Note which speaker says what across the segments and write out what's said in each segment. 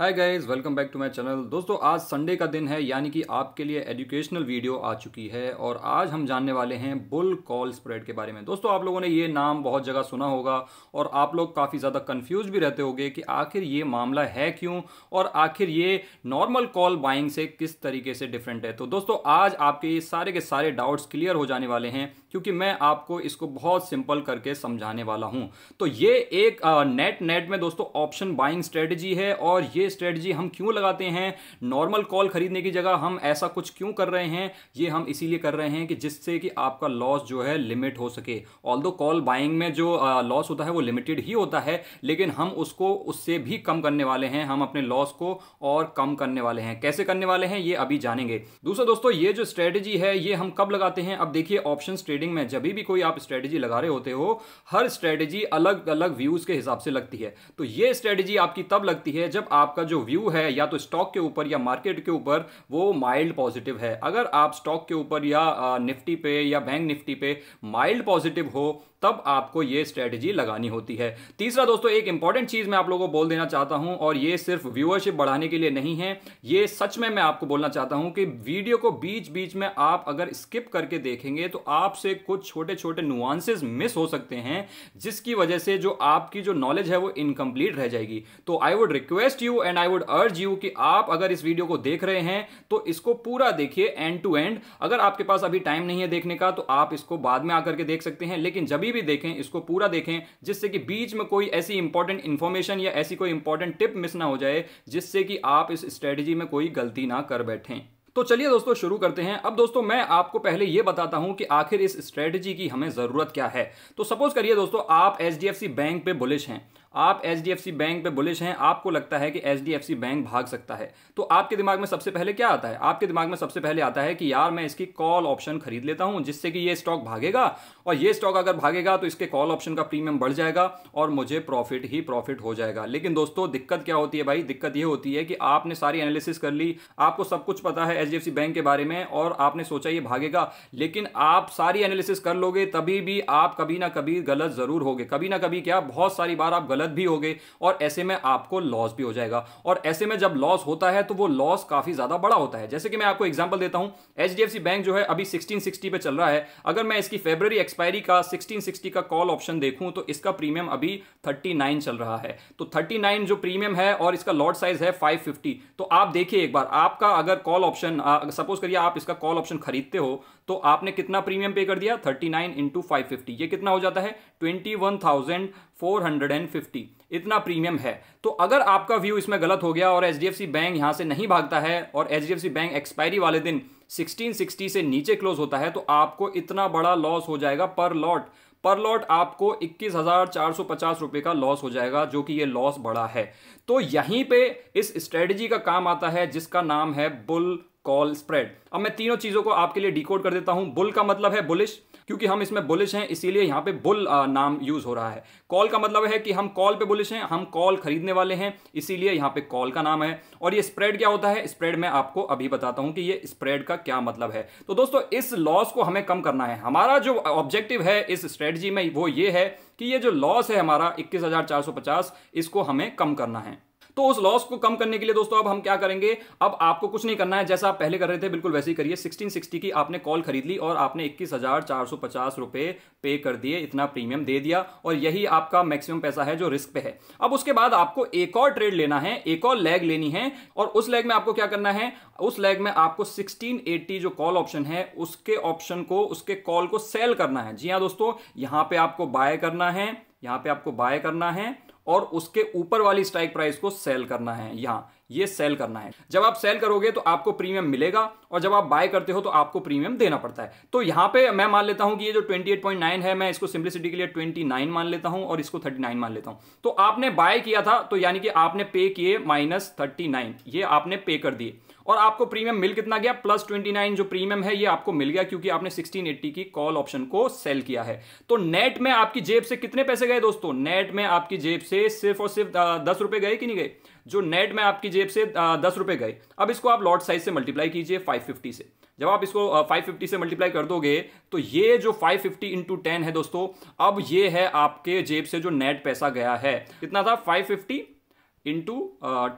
Speaker 1: hi guys welcome back to my channel दोस्तों आज Sunday का दिन है यानी कि आपके लिए एजुकेशनल वीडियो आ चुकी है और आज हम जानने वाले हैं बुल कॉल स्प्रेड के बारे में दोस्तों आप लोगों ने ये नाम बहुत जगह सुना होगा और आप लोग काफ़ी ज़्यादा कंफ्यूज भी रहते होंगे कि आखिर ये मामला है क्यों और आखिर ये नॉर्मल कॉल बाइंग से किस तरीके से डिफरेंट है तो दोस्तों आज आपके ये सारे के सारे डाउट्स क्लियर हो जाने वाले हैं क्योंकि मैं आपको इसको बहुत सिंपल करके समझाने वाला हूँ तो ये एक नेट नेट में दोस्तों ऑप्शन बाइंग स्ट्रेटेजी है और ये स्ट्रेटजी हम क्यों लगाते हैं नॉर्मल कॉल खरीदने की जगह हम ऐसा कुछ क्यों कर रहे हैं ये हम इसीलिए कर रहे हैं कि जिससे कि आपका लॉस जो है लिमिट हो सके ऑल कॉल बाइंग में जो लॉस होता है वो लिमिटेड ही होता है लेकिन हम उसको उससे भी कम करने वाले हैं हम अपने लॉस को और कम करने वाले हैं कैसे करने वाले हैं ये अभी जानेंगे दूसरा दोस्तों ये जो स्ट्रेटेजी है ये हम कब लगाते हैं अब देखिए ऑप्शन ट्रेडिंग में जब भी कोई आप स्ट्रेटेजी लगा रहे होते हो हर स्ट्रेटेजी अलग अलग व्यूज के हिसाब से लगती है तो ये स्ट्रेटेजी आपकी तब लगती है जब आपका आपका जो व्यू है या तो स्टॉक के ऊपर या मार्केट के ऊपर वो माइल्ड पॉजिटिव है अगर आप स्टॉक के ऊपर या निफ्टी पे या बैंक निफ्टी पे माइल्ड पॉजिटिव हो तब आपको ये स्ट्रेटजी लगानी होती है तीसरा दोस्तों एक इंपॉर्टेंट चीज मैं आप लोगों को बोल देना चाहता हूं और ये सिर्फ व्यूअरशिप बढ़ाने के लिए नहीं है ये सच में मैं आपको बोलना चाहता हूं कि वीडियो को बीच बीच में आप अगर स्किप करके देखेंगे तो आपसे कुछ छोटे छोटे नुआंसेस मिस हो सकते हैं जिसकी वजह से जो आपकी जो नॉलेज है वो इनकम्प्लीट रह जाएगी तो I would request you and I would urge you कि आप अगर इस वीडियो को देख रहे हैं तो इसको पूरा देखिए एंड टू एंड अगर आपके पास अभी टाइम नहीं है देखने का तो आप इसको बाद में आकर के देख सकते हैं लेकिन जब भी देखें इसको पूरा देखें जिससे कि बीच में कोई ऐसी इंपॉर्टेंट इंफॉर्मेशन या ऐसी कोई इंपॉर्टेंट टिप मिस ना हो जाए जिससे कि आप इस स्ट्रेटेजी में कोई गलती ना कर बैठें तो चलिए दोस्तों शुरू करते हैं अब दोस्तों मैं आपको पहले यह बताता हूं कि आखिर इस स्ट्रेटजी की हमें ज़रूरत क्या है तो सपोज करिए दोस्तों आप एच बैंक पे बुलिश हैं आप एच बैंक पे बुलिश हैं आपको लगता है कि एच बैंक भाग सकता है तो आपके दिमाग में सबसे पहले क्या आता है आपके दिमाग में सबसे पहले आता है कि यार मैं इसकी कॉल ऑप्शन खरीद लेता हूं जिससे कि ये स्टॉक भागेगा और ये स्टॉक अगर भागेगा तो इसके कॉल ऑप्शन का प्रीमियम बढ़ जाएगा और मुझे प्रॉफिट ही प्रॉफिट हो जाएगा लेकिन दोस्तों दिक्कत क्या होती है भाई दिक्कत ये होती है कि आपने सारी एनालिसिस कर ली आपको सब कुछ पता है एच बैंक के बारे में और आपने सोचा ये भागेगा लेकिन आप सारी एनालिसिस कर लोगे तभी भी आप कभी ना कभी गलत जरूर होगे कभी ना कभी क्या बहुत सारी बार आप गलत गलत भी हो गए और ऐसे में आपको लॉस भी हो जाएगा और ऐसे में जब लॉस होता है तो वो लॉस काफी ज्यादा बड़ा होता है जैसे कि मैं आपको एग्जाम्पल देता हूं एच बैंक जो है अभी सिक्सटीन पे चल रहा है अगर मैं इसकी फेब्रवरी एक्सपायरी का सिक्सटीन का कॉल ऑप्शन देखूं तो इसका प्रीमियम अभी थर्टी चल रहा है तो थर्टी जो प्रीमियम है और इसका लॉट साइज है फाइव तो आप देखिए एक बार आपका अगर कॉल ऑप्शन सपोज करिए आप इसका कॉल ऑप्शन खरीदते हो तो आपने कितना प्रीमियम पे कर दिया thirty nine into five fifty ये कितना हो जाता है twenty one thousand four hundred and fifty इतना प्रीमियम है तो अगर आपका व्यू इसमें गलत हो गया और एच बैंक यहाँ से नहीं भागता है और एच बैंक एक्सपायरी वाले दिन 1660 से नीचे क्लोज होता है तो आपको इतना बड़ा लॉस हो जाएगा पर लॉट पर लॉट आपको इक्कीस हज़ार चार सौ पचास रुपए का लॉस हो जाएगा जो कि ये लॉस बड़ा है तो यहीं पे इस स्ट्रेटजी का काम आता है जिसका नाम है बुल कॉल स्प्रेड अब मैं तीनों चीज़ों को आपके लिए डिकोड कर देता हूं बुल का मतलब है बुलिश क्योंकि हम इसमें बुलिश हैं इसीलिए यहां पे बुल नाम यूज़ हो रहा है कॉल का मतलब है कि हम कॉल पे बुलिश हैं हम कॉल खरीदने वाले हैं इसीलिए यहां पे कॉल का नाम है और ये स्प्रेड क्या होता है स्प्रेड मैं आपको अभी बताता हूँ कि ये स्प्रेड का क्या मतलब है तो दोस्तों इस लॉस को हमें कम करना है हमारा जो ऑब्जेक्टिव है इस स्ट्रेटजी में वो ये है कि ये जो लॉस है हमारा इक्कीस इसको हमें कम करना है तो उस लॉस को कम करने के लिए दोस्तों अब हम क्या करेंगे अब आपको कुछ नहीं करना है जैसा आप पहले कर रहे थे बिल्कुल वैसे ही करिए 1660 की आपने कॉल खरीद ली और आपने इक्कीस रुपए पे कर दिए इतना प्रीमियम दे दिया और यही आपका मैक्सिमम पैसा है जो रिस्क पे है अब उसके बाद आपको एक और ट्रेड लेना है एक और लेग लेनी है और उस लेग में आपको क्या करना है उस लेग में आपको 1680 जो कॉल ऑप्शन है उसके ऑप्शन को उसके कॉल को सेल करना है जी हाँ दोस्तों यहां पे आपको बाय करना है यहां पे आपको बाय करना है और उसके ऊपर वाली स्ट्राइक प्राइस को सेल करना है यहां ये सेल करना है जब आप सेल करोगे तो आपको प्रीमियम मिलेगा और जब आप बाय करते हो तो आपको प्रीमियम देना पड़ता है तो यहां पे मैं मान लेता हूं कि ये जो 28.9 है मैं इसको सिंप्लिसिटी के लिए 29 मान लेता हूं और इसको 39 मान लेता हूं तो आपने बाय किया था तो यानी कि आपने पे किए माइनस थर्टी ये आपने पे कर दिए और आपको प्रीमियम मिल कितना गया प्लस ट्वेंटी नाइन जो प्रीमियम है ये आपको मिल गया क्योंकि आपने सिक्सटीन एट्टी की कॉल ऑप्शन को सेल किया है तो नेट में आपकी जेब से कितने पैसे गए दोस्तों नेट में आपकी जेब से सिर्फ और सिर्फ दस रुपए गए कि नहीं गए जो नेट में आपकी जेब से दस रुपए गए अब इसको आप लॉट साइज से मल्टीप्लाई कीजिए फाइव फिफ्टी से जब आप इसको 550 से मल्टीप्लाई कर दोगे तो ये जो 550 फिफ्टी इंटू टेन है दोस्तों अब ये है आपके जेब से जो नेट पैसा गया है कितना था 550 फिफ्टी इंटू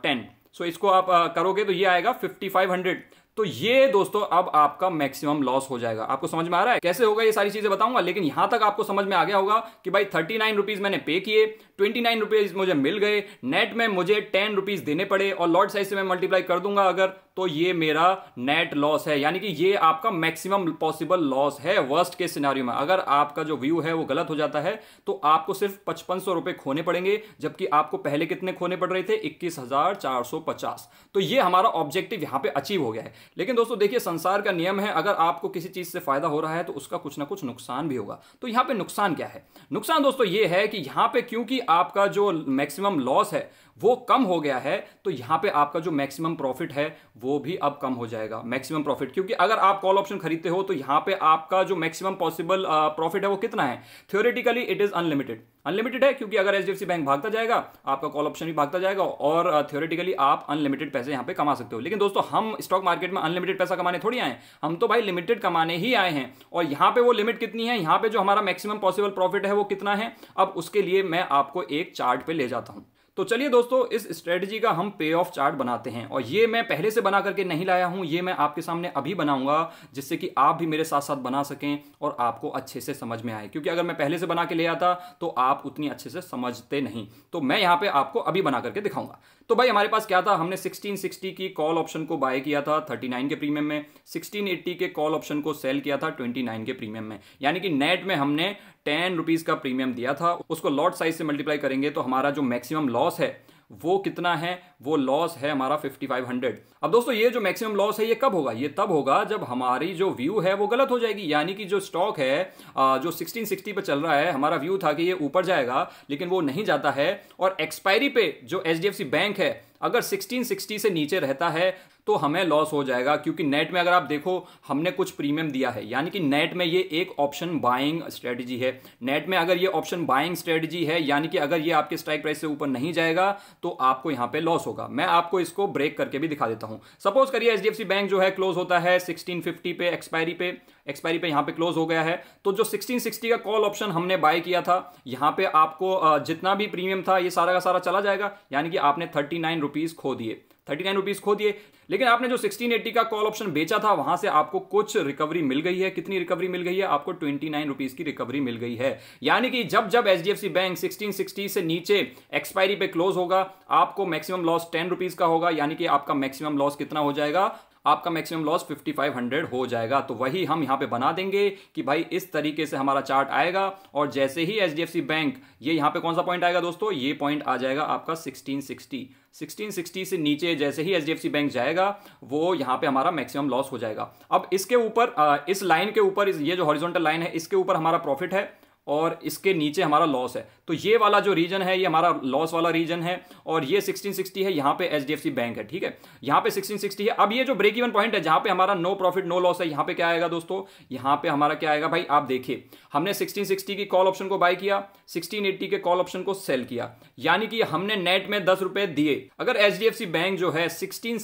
Speaker 1: टेन सो इसको आप करोगे तो ये आएगा फिफ्टी फाइव हंड्रेड तो ये दोस्तों अब आपका मैक्सिमम लॉस हो जाएगा आपको समझ में आ रहा है कैसे होगा ये सारी चीजें बताऊंगा लेकिन यहां तक आपको समझ में आ गया होगा कि भाई थर्टी नाइन रुपीज मैंने पे किए ट्वेंटी नाइन रुपीज मुझे मिल गए नेट में मुझे टेन रुपीज देने पड़े और लॉर्ड साइज से मैं मल्टीप्लाई कर दूंगा अगर तो ये मेरा नेट लॉस है यानी कि ये आपका मैक्सिमम पॉसिबल लॉस है वर्स्ट के सिनारियो में अगर आपका जो व्यू है वो गलत हो जाता है तो आपको सिर्फ पचपन सौ रुपये खोने पड़ेंगे जबकि आपको पहले कितने खोने पड़ रहे थे इक्कीस हजार चार सौ पचास तो ये हमारा ऑब्जेक्टिव यहाँ पे अचीव हो गया है लेकिन दोस्तों देखिए संसार का नियम है अगर आपको किसी चीज़ से फायदा हो रहा है तो उसका कुछ ना कुछ नुकसान भी होगा तो यहाँ पर नुकसान क्या है नुकसान दोस्तों ये है कि यहाँ पर क्योंकि आपका जो मैक्सिमम लॉस है वो कम हो गया है तो यहाँ पे आपका जो मैक्सिमम प्रॉफिट है वो भी अब कम हो जाएगा मैक्सिमम प्रॉफिट क्योंकि अगर आप कॉल ऑप्शन खरीदते हो तो यहां पे आपका जो मैक्सिमम पॉसिबल प्रॉफिट है वो कितना है theoretically it is unlimited unlimited है क्योंकि अगर एच बैंक भागता जाएगा आपका कॉल ऑप्शन भी भागता जाएगा और थियोरेटिकली आप अनलिमिटेड पैसे यहाँ पे कमा सकते हो लेकिन दोस्तों हम स्टॉक मार्केट में अनलिमिटेड पैसा कमाने थोड़ी आए हम तो भाई लिमिटेड कमाने ही आए हैं और यहाँ पे वो लिमिट कितनी है यहाँ पे जो हमारा मैक्सिमम पॉसिबल प्रॉफिट है वो कितना है अब उसके लिए मैं आपको एक चार्ट पे ले जाता हूँ तो चलिए दोस्तों इस स्ट्रेटजी का हम पे ऑफ चार्ट बनाते हैं और ये मैं पहले से बना करके नहीं लाया हूँ ये मैं आपके सामने अभी बनाऊंगा जिससे कि आप भी मेरे साथ साथ बना सकें और आपको अच्छे से समझ में आए क्योंकि अगर मैं पहले से बना के ले आता तो आप उतनी अच्छे से समझते नहीं तो मैं यहाँ पे आपको अभी बना करके दिखाऊंगा तो भाई हमारे पास क्या था हमने सिक्सटीन की कॉल ऑप्शन को बाय किया था थर्टी के प्रीमियम में सिक्सटीन के कॉल ऑप्शन को सेल किया था ट्वेंटी के प्रीमियम में यानी कि नेट में हमने टेन रुपीज़ का प्रीमियम दिया था उसको लॉट साइज से मल्टीप्लाई करेंगे तो हमारा जो मैक्सिमम लॉस है वो कितना है वो लॉस है हमारा 5500 अब दोस्तों ये जो मैक्सिमम लॉस है ये कब होगा ये तब होगा जब हमारी जो व्यू है वो गलत हो जाएगी यानी कि जो स्टॉक है जो 1660 पर चल रहा है हमारा व्यू था कि ये ऊपर जाएगा लेकिन वो नहीं जाता है और एक्सपायरी पे जो एच बैंक है अगर 1660 से नीचे रहता है तो हमें लॉस हो जाएगा क्योंकि नेट में अगर आप देखो हमने कुछ प्रीमियम दिया है यानी कि नेट में ये एक ऑप्शन बाइंग स्ट्रेटजी है नेट में अगर ये ऑप्शन बाइंग स्ट्रेटजी है यानी कि अगर ये आपके स्ट्राइक प्राइस से ऊपर नहीं जाएगा तो आपको यहाँ पे लॉस होगा मैं आपको इसको ब्रेक करके भी दिखा देता हूँ सपोज करिए एच बैंक जो है क्लोज होता है सिक्सटीन पे एक्सपायरी पे एक्सपायरी पे यहाँ पे क्लोज हो गया है तो जो 1660 का कॉल ऑप्शन हमने बाय किया था यहाँ पे आपको जितना भी प्रीमियम था ये सारा का सारा चला जाएगा यानी कि आपने थर्टी नाइन रुपीज़ खो दिए थर्टी नाइन रुपीज़ खो दिए लेकिन आपने जो 1680 का कॉल ऑप्शन बेचा था वहां से आपको कुछ रिकवरी मिल गई है कितनी रिकवरी मिल गई है आपको ट्वेंटी नाइन रुपीज़ की रिकवरी मिल गई है यानी कि जब जब H D F C bank sixteen sixty से नीचे एक्सपायरी पे क्लोज होगा आपको मैक्सिमम लॉस टेन रुपीज़ का होगा यानी कि आपका मैक्सिमम लॉस कितना हो जाएगा आपका मैक्सिमम लॉस 5500 हो जाएगा तो वही हम यहां पे बना देंगे कि भाई इस तरीके से हमारा चार्ट आएगा और जैसे ही एच बैंक ये यहां पे कौन सा पॉइंट आएगा दोस्तों ये पॉइंट आ जाएगा आपका 1660 1660 से नीचे जैसे ही एच बैंक जाएगा वो यहां पे हमारा मैक्सिमम लॉस हो जाएगा अब इसके ऊपर इस लाइन के ऊपर ये जो हॉरिजोंटल लाइन है इसके ऊपर हमारा प्रॉफिट है और इसके नीचे हमारा लॉस है तो ये वाला जो रीजन है ये हमारा लॉस वाला रीजन है और ये 1660 है यहाँ पे एच बैंक है ठीक है यहाँ पे 1660 है अब ये जो ब्रेक इवन पॉइंट है जहाँ पे हमारा नो प्रॉफिट नो लॉस है यहाँ पे क्या आएगा दोस्तों यहाँ पे हमारा क्या आएगा भाई आप देखिए हमने 1660 की कॉल ऑप्शन को बाय किया सिक्सटीन के कॉल ऑप्शन को सेल किया यानी कि हमने नेट में दस रुपए दिए अगर एच बैंक जो है सिक्सटीन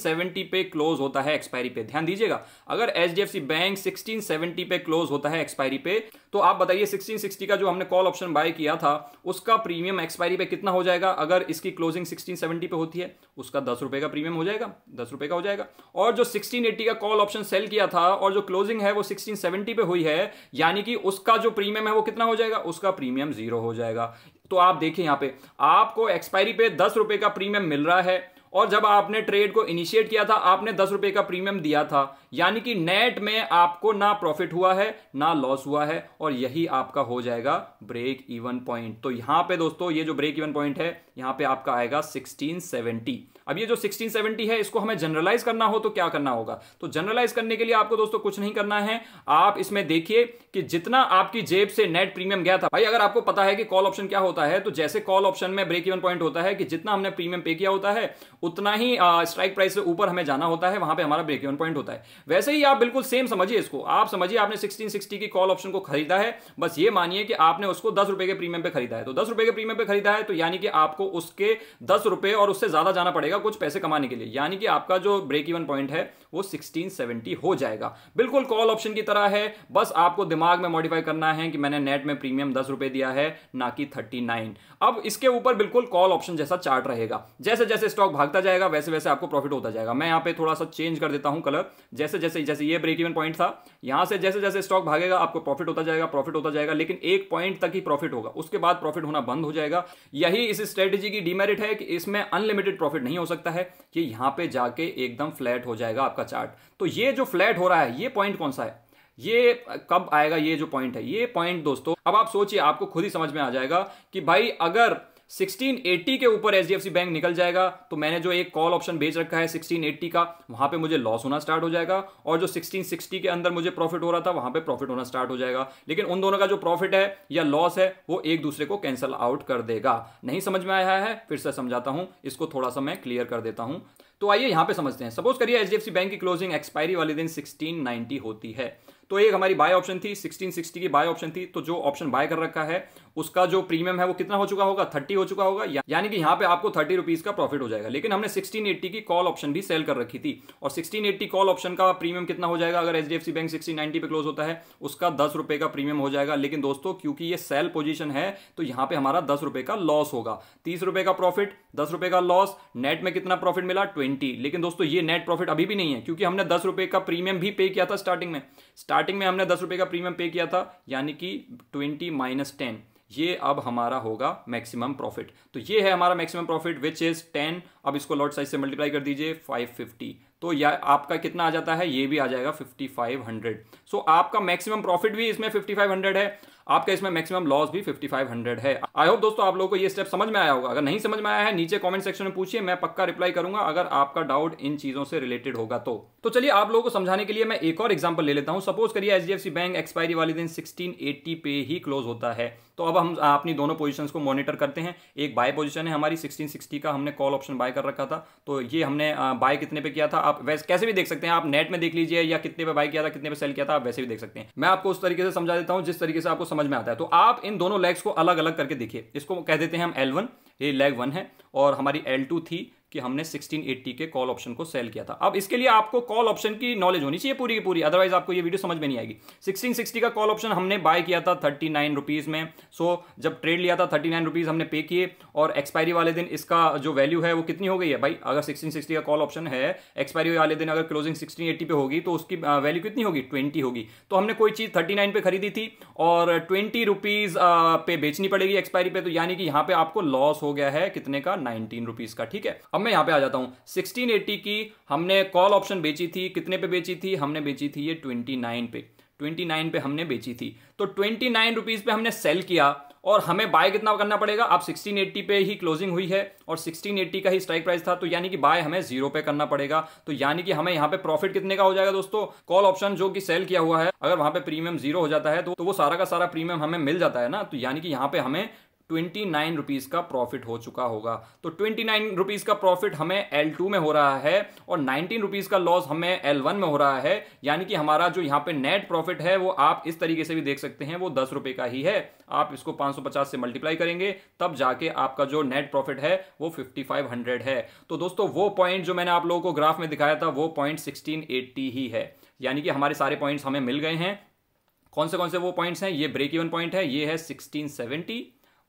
Speaker 1: पे क्लोज होता है एक्सपायरी पे ध्यान दीजिएगा अगर एच बैंक सिक्सटीन पे क्लोज होता है एक्सपायरी पे तो आप बताइए 1660 का जो हमने कॉल ऑप्शन बाय किया था उसका प्रीमियम एक्सपायरी पे कितना हो जाएगा अगर इसकी क्लोजिंग 1670 पे होती है उसका दस रुपए का प्रीमियम हो जाएगा दस रुपये का हो जाएगा और जो 1680 का कॉल ऑप्शन सेल किया था और जो क्लोजिंग है वो 1670 पे हुई है यानी कि उसका जो प्रीमियम है वो कितना हो जाएगा उसका प्रीमियम जीरो हो जाएगा तो आप देखिए यहां पे आपको एक्सपायरी पे दस रुपए का प्रीमियम मिल रहा है और जब आपने ट्रेड को इनिशिएट किया था आपने दस रुपए का प्रीमियम दिया था यानी कि नेट में आपको ना प्रॉफिट हुआ है ना लॉस हुआ है और यही आपका हो जाएगा ब्रेक इवन पॉइंट तो यहां पे दोस्तों ये जो ब्रेक इवन पॉइंट है यहां पे आपका आएगा 1670 अब ये जो 1670 है इसको हमें जनरलाइज करना हो तो क्या करना होगा तो जनरलाइज करने के लिए आपको दोस्तों कुछ नहीं करना है आप इसमें देखिए कि जितना आपकी जेब से नेट प्रीमियम गया था भाई अगर आपको पता है कि कॉल ऑप्शन क्या होता है तो जैसे कॉल ऑप्शन में ब्रेक इवन पॉइंट होता है कि जितना हमने प्रीमियम पे किया होता है उतना ही स्ट्राइक प्राइस से ऊपर हमें जाना होता है वहां पे हमारा ब्रेक इवन पॉइंट होता है वैसे ही आप बिल्कुल सेम समझिए इसको आप समझिए आपने 1660 की कॉल ऑप्शन को खरीदा है बस ये मानिए कि आपने उसको दस रुपए के प्रीमियम पे खरीदा है तो दस रुपए के प्रीमियम पे खरीदा है तो यानी कि आपको उसके दस रुपए और उससे ज्यादा जाना पड़ेगा कुछ पैसे कमाने के लिए यानी कि आपका जो ब्रेक इवन पॉइंट है वो सेवेंटी हो जाएगा बिल्कुल कॉल ऑप्शन की तरह है बस आपको दिमाग में मॉडिफाई करना है कि मैंने नेट में प्रीमियम दस रुपए दिया है ना कि थर्टी नाइन अब इसके ऊपर बिल्कुल कॉल ऑप्शन जैसा चार्ट रहेगा जैसे जैसे स्टॉक भाग भागता जाएगा वैसे वैसे आपको प्रॉफिट होता जाएगा मैं यहाँ पे थोड़ा सा चेंज कर देता हूँ कलर जैसे जैसे जैसे ये ब्रेक इवन पॉइंट था यहाँ से जैसे जैसे स्टॉक भागेगा आपको प्रॉफिट होता जाएगा प्रॉफिट होता जाएगा लेकिन एक पॉइंट तक ही प्रॉफिट होगा उसके बाद प्रॉफिट होना बंद हो जाएगा यही इस स्ट्रेटेजी की डिमेरिट है कि इसमें अनलिमिटेड प्रॉफिट नहीं हो सकता है कि यहाँ पे जाके एकदम फ्लैट हो जाएगा आपका चार्ट तो ये जो फ्लैट हो रहा है ये पॉइंट कौन सा है ये कब आएगा ये जो पॉइंट है ये पॉइंट दोस्तों अब आप सोचिए आपको खुद ही समझ में आ जाएगा कि भाई अगर 1680 के ऊपर एच बैंक निकल जाएगा तो मैंने जो एक कॉल ऑप्शन बेच रखा है 1680 का वहां पे मुझे लॉस होना स्टार्ट हो जाएगा और जो 1660 के अंदर मुझे प्रॉफिट हो रहा था वहां पे प्रॉफिट होना स्टार्ट हो जाएगा लेकिन उन दोनों का जो प्रॉफिट है या लॉस है वो एक दूसरे को कैंसिल आउट कर देगा नहीं समझ में आया है फिर से समझाता हूं इसको थोड़ा सा मैं क्लियर कर देता हूं तो आइए यहां पे समझते हैं सपोज करिए एच बैंक की क्लोजिंग एक्सपायरी वाले दिन सिक्सटीन होती है तो एक हमारी बाय ऑप्शन थी 1660 की बाय ऑप्शन थी तो जो ऑप्शन बाय कर रखा है उसका जो प्रीमियम है वो कितना हो चुका होगा थर्टी हो चुका होगा या, यानी कि यहाँ पे आपको थर्टी रुपीज़ का प्रॉफिट हो जाएगा लेकिन हमने सिक्सटीन एट्टी की कॉल ऑप्शन भी सेल कर रखी थी और सिक्सटीन एट्टी कॉल ऑप्शन का प्रीमियम कितना हो जाएगा अगर H D F C bank sixty ninety पे क्लोज होता है उसका दस रुपए का प्रीमियम हो जाएगा लेकिन दोस्तों क्योंकि ये सेल पोजिशन है तो यहाँ पे हमारा दस रुपए का लॉस होगा तीस रुपए का प्रॉफिट दस रुपए का लॉस नेट में कितना प्रॉफिट मिला ट्वेंटी लेकिन दोस्तों ये नेट प्रॉफिट अभी भी नहीं है क्योंकि हमने दस रुपए का प्रीमियम भी पे किया था स्टार्टिंग में स्टार्टिंग में हमने दस रुपए का प्रीमियम पे किया था यानी कि ट्वेंटी माइनस टेन ये अब हमारा होगा मैक्सिमम प्रॉफिट तो ये है हमारा maximum profit which is ten अब इसको लॉट साइज से मल्टीप्लाई कर दीजिए फाइव फिफ्टी तो या आपका कितना आ जाता है ये भी आ जाएगा फिफ्टी फाइव हंड्रेड सो आपका मैक्सिमम प्रॉफिट भी इसमें फिफ्टी फाइव हंड्रेड है आपका इसमें मैक्सिमम लॉस भी 5500 है आई होप दोस्तों आप लोगों को ये स्टेप समझ में आया होगा अगर नहीं समझ में आया है नीचे कॉमेंट सेक्शन में पूछिए मैं पक्का रिप्लाई करूंगा अगर आपका डाउट इन चीज़ों से रिलेटेड होगा तो तो चलिए आप लोगों को समझाने के लिए मैं एक और एग्जांपल ले लेता हूं सपोज करिए एचडीएफसी बैंक एक्सपायरी वाले दिन 1680 पे ही क्लोज होता है तो अब हम अपनी दोनों पोजीशंस को मॉनिटर करते हैं एक बाय पोजीशन है हमारी 1660 का हमने कॉल ऑप्शन बाय कर रखा था तो ये हमने बाय कितने पे किया था आप वैसे कैसे भी देख सकते हैं आप नेट में देख लीजिए या कितने पे बाय किया था कितने पे सेल किया था आप वैसे भी देख सकते हैं मैं आपको उस तरीके से समझा देता हूँ जिस तरीके से आपको समझ में आता है तो आप इन दोनों लेग्स को अलग अलग करके देखिए इसको कह देते हैं हम एल ये लेग वन है और हमारी एल थी कि हमने 1680 के कॉल ऑप्शन को सेल किया था अब इसके लिए आपको कॉल ऑप्शन की नॉलेज होनी चाहिए पूरी की पूरी अदरवाइज आपको ये वीडियो समझ में नहीं आएगी 1660 का कॉल ऑप्शन हमने बाय किया था थर्टी नाइन में सो so, जब ट्रेड लिया था थर्टी नाइन रुपीज़ हमने पे किए और एक्सपायरी वाले दिन इसका जो वैल्यू है वो कितनी हो गई है भाई अगर सिक्सटीन सिक्सटी का कॉल ऑप्शन है एक्सपायरी वाले दिन अगर क्लोजिंग सिक्सटीन एट्टी पे होगी तो उसकी वैल्यू कितनी होगी ट्वेंटी होगी तो हमने कोई चीज़ थर्टी नाइन पे खरीदी थी और ट्वेंटी रुपीज़ पे बेचनी पड़ेगी एक्सपायरी पे तो यानी कि यहाँ पे आपको लॉस हो गया है कितने का नाइनटीन रुपीज़ का ठीक है अब मैं यहाँ पे आ जाता हूँ 1680 की हमने कॉल ऑप्शन बेची थी कितने पे बेची थी हमने बेची थी ये 29 पे 29 पे हमने बेची थी तो 29 रुपीस पे हमने सेल किया और हमें बाय कितना करना पड़ेगा अब 1680 पे ही क्लोजिंग हुई है और 1680 का ही स्ट्राइक प्राइस था तो यानी कि बाय हमें जीरो पे करना पड़ेगा तो यानी कि हमें यहाँ पे प्रॉफिट कितने का हो जाएगा दोस्तों कॉल ऑप्शन जो कि सेल किया हुआ है अगर वहां पे प्रीमियम जीरो हो जाता है तो, तो वो सारा का सारा प्रीमियम हमें मिल जाता है ना तो यानी कि यहाँ पे हमें ट्वेंटी नाइन रुपीज़ का प्रॉफिट हो चुका होगा तो ट्वेंटी नाइन रुपीज़ का प्रॉफिट हमें एल टू में हो रहा है और नाइनटीन रुपीज़ का लॉस हमें एल वन में हो रहा है यानी कि हमारा जो यहाँ पे नेट प्रॉफिट है वो आप इस तरीके से भी देख सकते हैं वो दस रुपये का ही है आप इसको पाँच सौ पचास से मल्टीप्लाई करेंगे तब जाके आपका जो नेट प्रॉफिट है वो फिफ्टी फाइव हंड्रेड है तो दोस्तों वो पॉइंट जो मैंने आप लोगों को ग्राफ में दिखाया था वो पॉइंट सिक्सटीन एट्टी ही है यानी कि हमारे सारे पॉइंट्स हमें मिल गए हैं कौन से कौन से वो पॉइंट्स हैं ये ब्रेक इवन पॉइंट है ये है सिक्सटीन सेवेंटी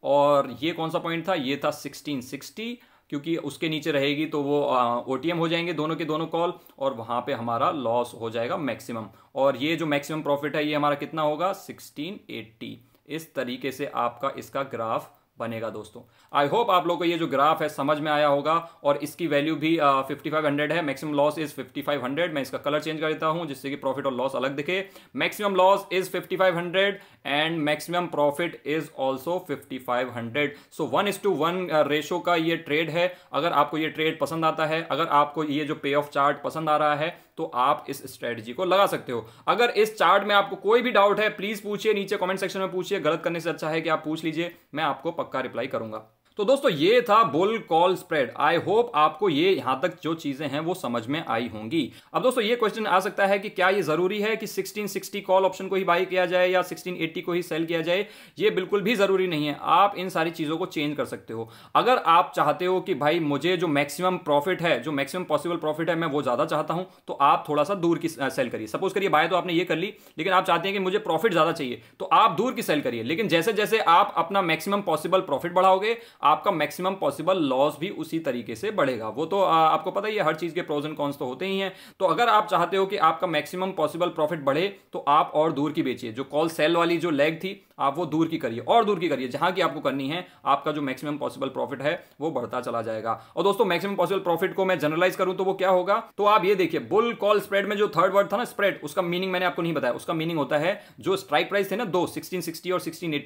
Speaker 1: और ये कौन सा पॉइंट था ये था 1660 क्योंकि उसके नीचे रहेगी तो वो ओ हो जाएंगे दोनों के दोनों कॉल और वहाँ पे हमारा लॉस हो जाएगा मैक्सिमम और ये जो मैक्सिमम प्रॉफिट है ये हमारा कितना होगा 1680 इस तरीके से आपका इसका ग्राफ बनेगा दोस्तों आई होप आप लोग को ये जो ग्राफ है समझ में आया होगा और इसकी वैल्यू भी फिफ्टी फाइव हंड्रेड है maximum loss is fifty five hundred मैं इसका कलर चेंज कर देता हूँ जिससे कि प्रॉफिट और लॉस अलग दिखे maximum loss is fifty five hundred and maximum profit is also fifty five hundred so one is to one ratio का ये ट्रेड है अगर आपको ये ट्रेड पसंद आता है अगर आपको ये जो पे ऑफ चार्ट पसंद आ रहा है तो आप इस स्ट्रेटजी को लगा सकते हो अगर इस चार्ट में आपको कोई भी डाउट है प्लीज पूछिए नीचे कमेंट सेक्शन में पूछिए गलत करने से अच्छा है कि आप पूछ लीजिए मैं आपको पक्का रिप्लाई करूंगा तो दोस्तों ये था bull call spread I hope आपको ये यहां तक जो चीजें हैं वो समझ में आई होंगी अब दोस्तों ये क्वेश्चन आ सकता है कि क्या ये जरूरी है कि 1660 कॉल ऑप्शन को ही बाई किया जाए या 1680 को ही सेल किया जाए ये बिल्कुल भी जरूरी नहीं है आप इन सारी चीजों को चेंज कर सकते हो अगर आप चाहते हो कि भाई मुझे जो मैक्सिमम प्रॉफिट है जो मैक्सिमम पॉसिबल प्रॉफिट है मैं वो ज्यादा चाहता हूं तो आप थोड़ा सा दूर की सेल करिए सपोज करिए बाय तो आपने ये कर ली लेकिन आप चाहते हैं कि मुझे प्रॉफिट ज्यादा चाहिए तो आप दूर की सेल करिए लेकिन जैसे जैसे आप अपना मैक्सिमम पॉसिबल प्रॉफिट बढ़ाओगे आपका मैक्सिमम पॉसिबल लॉस भी उसी तरीके से बढ़ेगा वो तो आ, आपको पता ही है हर चीज़ के प्रोजन कॉन्स तो होते ही हैं तो अगर आप चाहते हो कि आपका मैक्सिमम पॉसिबल प्रॉफिट बढ़े तो आप और दूर की बेचिए जो कॉल सेल वाली जो लेग थी आप वो दूर की करिए और दूर की करिए जहां की आपको करनी है आपका जो मैक्सिमम पॉसिबल प्रॉफिट है वो बढ़ता चला जाएगा और दोस्तों मैक्सिमम पॉसिबल प्रॉफिट को मैं जनरलाइज करूं तो वो क्या होगा तो आप ये देखिए बुल कॉल स्प्रेड में जो थर्ड वर्ड था ना स्प्रेड उसका मीनिंग मैंने आपको नहीं बताया उसका मीनिंग होता है जो स्ट्राइक प्राइस थे ना दो सिक्सटीन और सिक्सटीन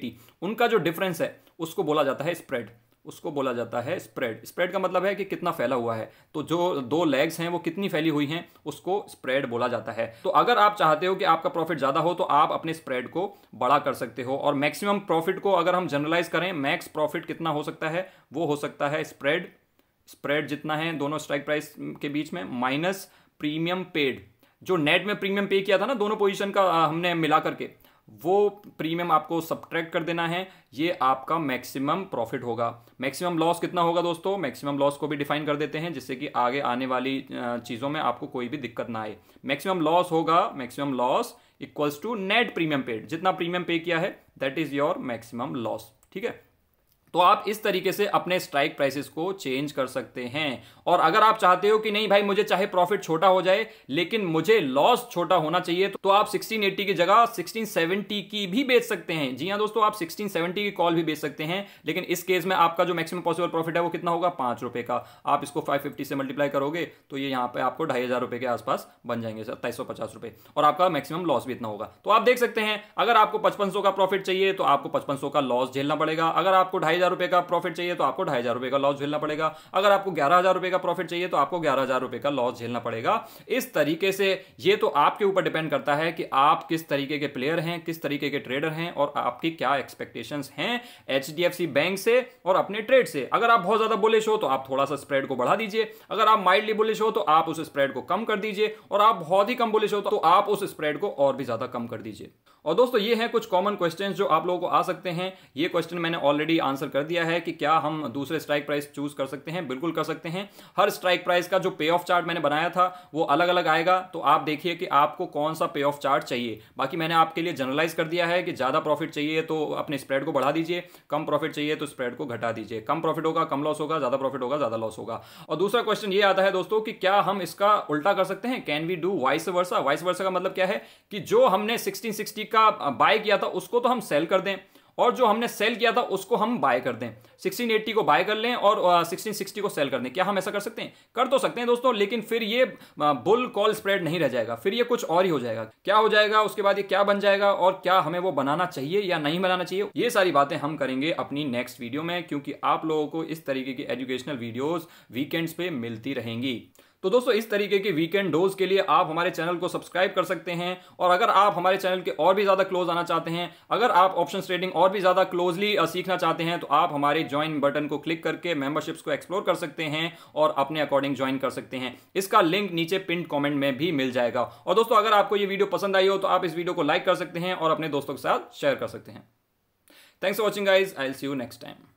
Speaker 1: उनका जो डिफरेंस है उसको बोला जाता है स्प्रेड उसको बोला जाता है स्प्रेड स्प्रेड का मतलब है कि कितना फैला हुआ है तो जो दो लेग्स हैं वो कितनी फैली हुई हैं उसको स्प्रेड बोला जाता है तो अगर आप चाहते हो कि आपका प्रॉफिट ज़्यादा हो तो आप अपने स्प्रेड को बड़ा कर सकते हो और मैक्सिमम प्रॉफिट को अगर हम जनरलाइज करें मैक्स प्रॉफिट कितना हो सकता है वो हो सकता है स्प्रेड स्प्रेड जितना है दोनों स्ट्राइक प्राइस के बीच में माइनस प्रीमियम पेड जो नेट में प्रीमियम पे किया था ना दोनों पोजीशन का हमने मिला करके वो प्रीमियम आपको सब्ट्रैक्ट कर देना है ये आपका मैक्सिमम प्रॉफिट होगा मैक्सिमम लॉस कितना होगा दोस्तों मैक्सिमम लॉस को भी डिफाइन कर देते हैं जिससे कि आगे आने वाली चीज़ों में आपको कोई भी दिक्कत ना आए मैक्सिमम लॉस होगा maximum loss equals to net premium paid जितना प्रीमियम पे किया है that is your maximum loss ठीक है तो आप इस तरीके से अपने स्ट्राइक प्राइसेस को चेंज कर सकते हैं और अगर आप चाहते हो कि नहीं भाई मुझे चाहे प्रॉफिट छोटा हो जाए लेकिन मुझे लॉस छोटा होना चाहिए तो आप 1680 की जगह 1670 की भी बेच सकते हैं जी हाँ दोस्तों आप 1670 की कॉल भी बेच सकते हैं लेकिन इस केस में आपका जो मैक्सिमम पॉसिबल प्रॉफिट है वो कितना होगा पांच रुपए का आप इसको फाइव से मल्टीप्लाई करोगे तो ये यहाँ पे आपको ढाई रुपए के आसपास बन जाएंगे सत्ताईस और आपका मैक्सिमम लॉस भी इतना होगा तो आप देख सकते हैं अगर आपको पचपन का प्रॉफिट चाहिए तो आपको पचपन का लॉस झेलना पड़ेगा अगर आपको ढाई हजार रुपए का प्रॉफिट चाहिए तो आपको ढाई हजार रुपए का लॉस झेलना पड़ेगा अगर आपको ग्यारह हजार रुपए का प्रॉफिट चाहिए तो आपको ग्यारह हजार रुपए का लॉस झेलना पड़ेगा इस तरीके से ये तो आपके ऊपर डिपेंड करता है कि आप किस तरीके के प्लेयर हैं किस तरीके के ट्रेडर हैं और आपकी क्या एक्सपेक्टेशन है एच बैंक से और अपने ट्रेड से अगर आप बहुत ज़्यादा बुलिश हो तो आप थोड़ा सा स्प्रेड को बढ़ा दीजिए अगर आप माइल्डली बुलिश हो तो आप उस स्प्रेड को कम कर दीजिए और आप बहुत ही कम बुलिश हो तो आप उस स्प्रेड को और भी ज़्यादा कम कर दीजिए और दोस्तों ये है कुछ कॉमन क्वेश्चन जो आप लोगों को आ सकते हैं ये क्वेश्चन मैंने ऑलरेडी आंसर आंसर कर दिया है कि क्या हम दूसरे स्ट्राइक प्राइस चूज कर सकते हैं बिल्कुल कर सकते हैं हर स्ट्राइक प्राइस का जो पे ऑफ चार्ट मैंने बनाया था वो अलग अलग आएगा तो आप देखिए कि आपको कौन सा पे ऑफ चार्ट चाहिए बाकी मैंने आपके लिए जनरलाइज कर दिया है कि ज़्यादा प्रॉफिट चाहिए तो अपने स्प्रेड को बढ़ा दीजिए कम प्रॉफिट चाहिए तो स्प्रेड को घटा दीजिए कम प्रॉफिट होगा कम लॉस होगा ज़्यादा प्रॉफिट होगा ज़्यादा लॉस होगा और दूसरा क्वेश्चन ये आता है दोस्तों कि क्या हम इसका उल्टा कर सकते हैं can we do vice versa vice versa का मतलब क्या है कि जो हमने सिक्सटीन का बाय किया था उसको तो हम सेल कर दें और जो हमने सेल किया था उसको हम बाय कर दें 1680 को बाय कर लें और uh, 1660 को सेल कर दें क्या हम ऐसा कर सकते हैं कर तो सकते हैं दोस्तों लेकिन फिर ये बुल कॉल स्प्रेड नहीं रह जाएगा फिर ये कुछ और ही हो जाएगा क्या हो जाएगा उसके बाद ये क्या बन जाएगा और क्या हमें वो बनाना चाहिए या नहीं बनाना चाहिए ये सारी बातें हम करेंगे अपनी नेक्स्ट वीडियो में क्योंकि आप लोगों को इस तरीके की एजुकेशनल वीडियोज वीकेंड्स पे मिलती रहेंगी तो दोस्तों इस तरीके के वीकेंड डोज के लिए आप हमारे चैनल को सब्सक्राइब कर सकते हैं और अगर आप हमारे चैनल के और भी ज़्यादा क्लोज आना चाहते हैं अगर आप ऑप्शन ट्रेडिंग और भी ज़्यादा क्लोजली सीखना चाहते हैं तो आप हमारे ज्वाइन बटन को क्लिक करके मेंबरशिप्स को एक्सप्लोर कर सकते हैं और अपने अकॉर्डिंग ज्वाइन कर सकते हैं इसका लिंक नीचे पिंड कॉमेंट में भी मिल जाएगा और दोस्तों अगर आपको ये वीडियो पसंद आई हो तो आप इस वीडियो को लाइक कर सकते हैं और अपने दोस्तों के साथ शेयर कर सकते हैं thanks for watching guys I see you next time